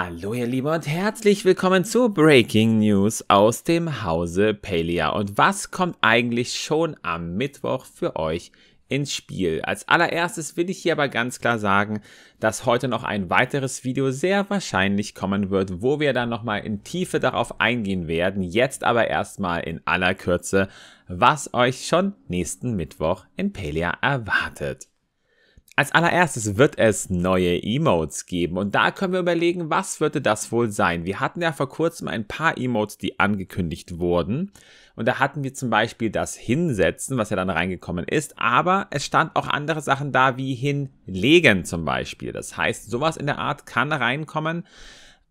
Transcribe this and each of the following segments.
Hallo ihr Lieben und herzlich willkommen zu Breaking News aus dem Hause Palea. Und was kommt eigentlich schon am Mittwoch für euch ins Spiel? Als allererstes will ich hier aber ganz klar sagen, dass heute noch ein weiteres Video sehr wahrscheinlich kommen wird, wo wir dann nochmal in Tiefe darauf eingehen werden. Jetzt aber erstmal in aller Kürze, was euch schon nächsten Mittwoch in Palea erwartet. Als allererstes wird es neue Emotes geben und da können wir überlegen, was würde das wohl sein. Wir hatten ja vor kurzem ein paar Emotes, die angekündigt wurden und da hatten wir zum Beispiel das Hinsetzen, was ja dann reingekommen ist, aber es stand auch andere Sachen da wie Hinlegen zum Beispiel. Das heißt, sowas in der Art kann reinkommen.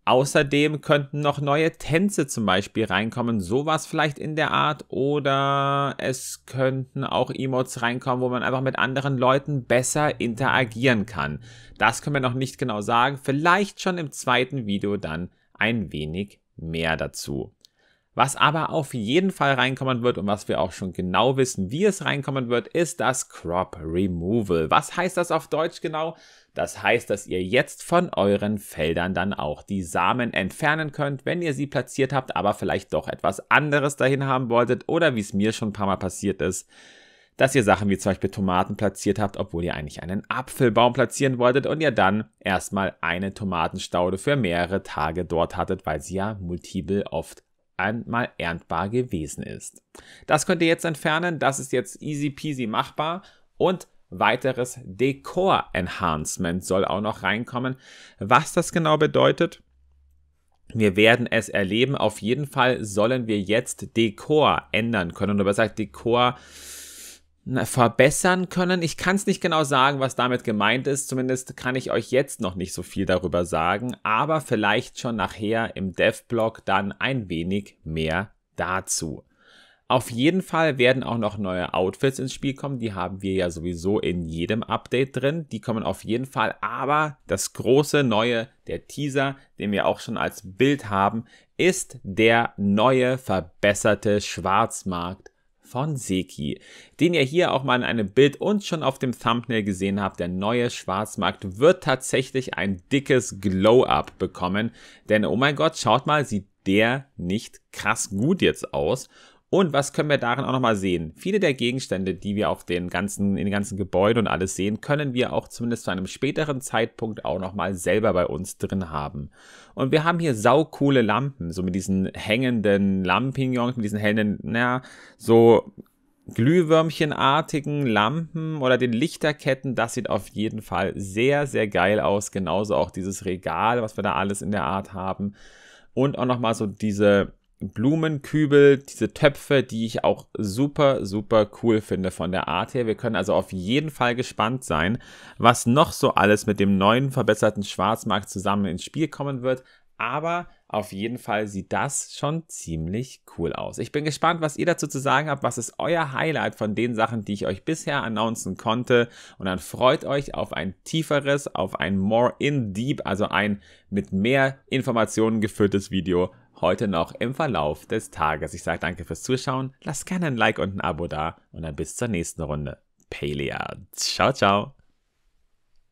Außerdem könnten noch neue Tänze zum Beispiel reinkommen, sowas vielleicht in der Art, oder es könnten auch Emotes reinkommen, wo man einfach mit anderen Leuten besser interagieren kann. Das können wir noch nicht genau sagen, vielleicht schon im zweiten Video dann ein wenig mehr dazu. Was aber auf jeden Fall reinkommen wird und was wir auch schon genau wissen, wie es reinkommen wird, ist das Crop Removal. Was heißt das auf Deutsch genau? Das heißt, dass ihr jetzt von euren Feldern dann auch die Samen entfernen könnt, wenn ihr sie platziert habt, aber vielleicht doch etwas anderes dahin haben wolltet oder wie es mir schon ein paar Mal passiert ist, dass ihr Sachen wie zum Beispiel Tomaten platziert habt, obwohl ihr eigentlich einen Apfelbaum platzieren wolltet und ihr dann erstmal eine Tomatenstaude für mehrere Tage dort hattet, weil sie ja multiple oft einmal erntbar gewesen ist. Das könnt ihr jetzt entfernen, das ist jetzt easy peasy machbar und weiteres Dekor-Enhancement soll auch noch reinkommen. Was das genau bedeutet, wir werden es erleben. Auf jeden Fall sollen wir jetzt Dekor ändern können. Und dabei sagt Dekor verbessern können. Ich kann es nicht genau sagen, was damit gemeint ist. Zumindest kann ich euch jetzt noch nicht so viel darüber sagen, aber vielleicht schon nachher im Dev-Blog dann ein wenig mehr dazu. Auf jeden Fall werden auch noch neue Outfits ins Spiel kommen. Die haben wir ja sowieso in jedem Update drin. Die kommen auf jeden Fall. Aber das große Neue, der Teaser, den wir auch schon als Bild haben, ist der neue verbesserte Schwarzmarkt von Seki, den ihr hier auch mal in einem Bild und schon auf dem Thumbnail gesehen habt. Der neue Schwarzmarkt wird tatsächlich ein dickes Glow-Up bekommen, denn oh mein Gott, schaut mal, sieht der nicht krass gut jetzt aus. Und was können wir darin auch nochmal sehen? Viele der Gegenstände, die wir auf den ganzen, in den ganzen Gebäuden und alles sehen, können wir auch zumindest zu einem späteren Zeitpunkt auch nochmal selber bei uns drin haben. Und wir haben hier saukoole Lampen, so mit diesen hängenden Lampignons, mit diesen hellen, naja, so Glühwürmchenartigen Lampen oder den Lichterketten, das sieht auf jeden Fall sehr, sehr geil aus. Genauso auch dieses Regal, was wir da alles in der Art haben. Und auch nochmal so diese Blumenkübel, diese Töpfe, die ich auch super, super cool finde von der Art her. Wir können also auf jeden Fall gespannt sein, was noch so alles mit dem neuen verbesserten Schwarzmarkt zusammen ins Spiel kommen wird. Aber auf jeden Fall sieht das schon ziemlich cool aus. Ich bin gespannt, was ihr dazu zu sagen habt. Was ist euer Highlight von den Sachen, die ich euch bisher announcen konnte? Und dann freut euch auf ein tieferes, auf ein more in deep, also ein mit mehr Informationen gefülltes Video heute noch im Verlauf des Tages. Ich sage danke fürs Zuschauen, lasst gerne ein Like und ein Abo da und dann bis zur nächsten Runde. Pelea. Ciao, ciao.